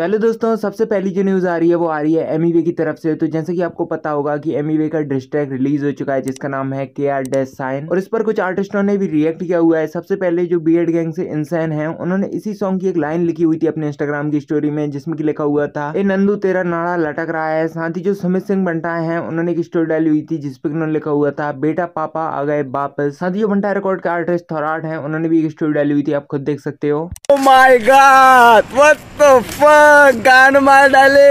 hello दोस्तों सबसे पहली जो न्यूज़ आ रही है वो आ रही है एम e की तरफ से तो जैसे कि आपको पता होगा कि एम e का डिस्ट्रैक रिलीज हो चुका है जिसका नाम है के आर डेस साइन और इस पर कुछ आर्टिस्टों ने भी रिएक्ट किया हुआ है सबसे पहले जो बी गैंग से इंसान है उन्होंने इसी सॉन्ग की एक लाइन लिखी हुई थी अपने इंस्टाग्राम की स्टोरी में जिसमें की लिखा हुआ था ए नंदू तेरा नाड़ा लटक रहा है साथ ही जो सुमित सिंह बंटाए हैं उन्होंने एक स्टोरी डाली हुई थी जिसपे उन्होंने लिखा हुआ था बेटा पापा आ गए वापस साथ ही जो बंटा रिकॉर्ड के आर्टिस्ट थोराट है उन्होंने भी एक स्टोरी डाली हुई थी आप खुद देख सकते हो माई oh गॉड गान मार डाले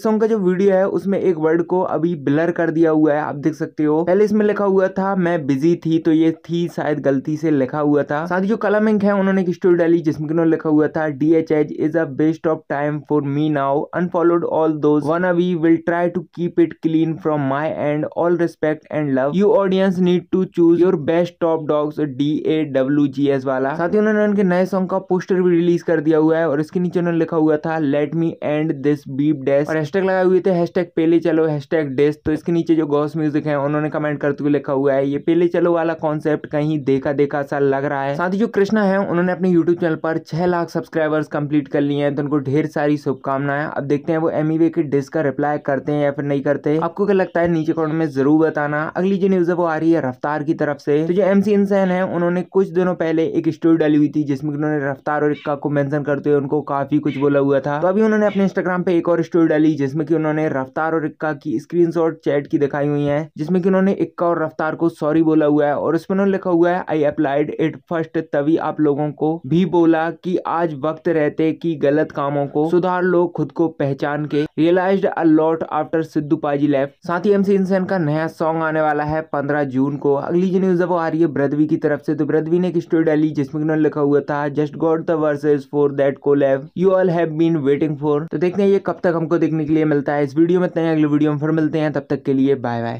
इस सॉन्ग का जो वीडियो है उसमें एक वर्ड को अभी ब्लर कर दिया हुआ है आप देख सकते हो पहले इसमें लिखा हुआ था मैं बिजी थी तो ये थी शायद गलती से लिखा हुआ था साथ ही जो कलम इंक है उन्होंने एक स्टोरी डाली जिसमें लिखा हुआ था D H H is a best of time for me now unfollowed all those one अवी will try to keep it clean from my end all respect and love you audience need to choose your best top dogs D A W G S वाला साथ ही उन्होंने उनके नए song का poster भी release कर दिया हुआ है और इसके नीचे उन्होंने लिखा हुआ था let me end this beef dash और हैशटैग लगाए हुए थे हैशटैग पहले चलो हैशटैग डेस तो इसके नीचे जो गॉस म्यूजिक है उन्होंने कमेंट करते हुए लिखा हुआ है ये पहले चलो वाला कॉन्सेप्ट कहीं देखा देखा सा लग रहा है साथ ही जो कृष्णा है उन्होंने अपने यूट्यूब चैनल पर छह लाख सब्सक्राइबर्स कंप्लीट कर लिए हैं तो उनको ढेर सारी शुभकामनाएं अब देखते हैं वो एम e के डिस्क का रिप्लाई करते हैं या फिर नहीं करते आपको क्या लगता है नीचे कमेंट में जरूर बताना अगली जो न्यूज है वो आ रही है रफ्तार की तरफ से तो जो एम इंसान है उन्होंने कुछ दिनों पहले एक स्टोरी डाली हुई थी जिसमें उन्होंने रफ्तार और इक्का को मैंशन करते हुए उनको काफी कुछ बोला हुआ था तो अभी उन्होंने अपने इंस्टाग्राम पे एक और स्टोरी डाली जिसमें कि उन्होंने रफ्तार और इक्का की स्क्रीनशॉट चैट की दिखाई हुई है जिसमें कि उन्होंने इक्का और रफ्तार को सॉरी बोला हुआ है और उसमें उन्होंने लिखा हुआ है आई अप्लाइड इट फर्स्ट तभी आप लोगों को भी बोला कि आज वक्त रहते कि गलत कामों को सुधार लो खुद को पहचान के realize a lot after Sidhu paaji laugh साथ ही एमसी इंसान का नया सॉन्ग आने वाला है पंद्रह जून को अगली जो न्यूज अब आ रही है ब्रदवी की तरफ से तो ब्रदवी ने एक स्टोरी डाली जिसमें उन्होंने लिखा हुआ था just got the verses for that को you all have been waiting for तो देखते हैं ये कब तक हमको देखने के लिए मिलता है इस वीडियो में इतना अगले वीडियो में फिर मिलते हैं तब तक के लिए बाय बाय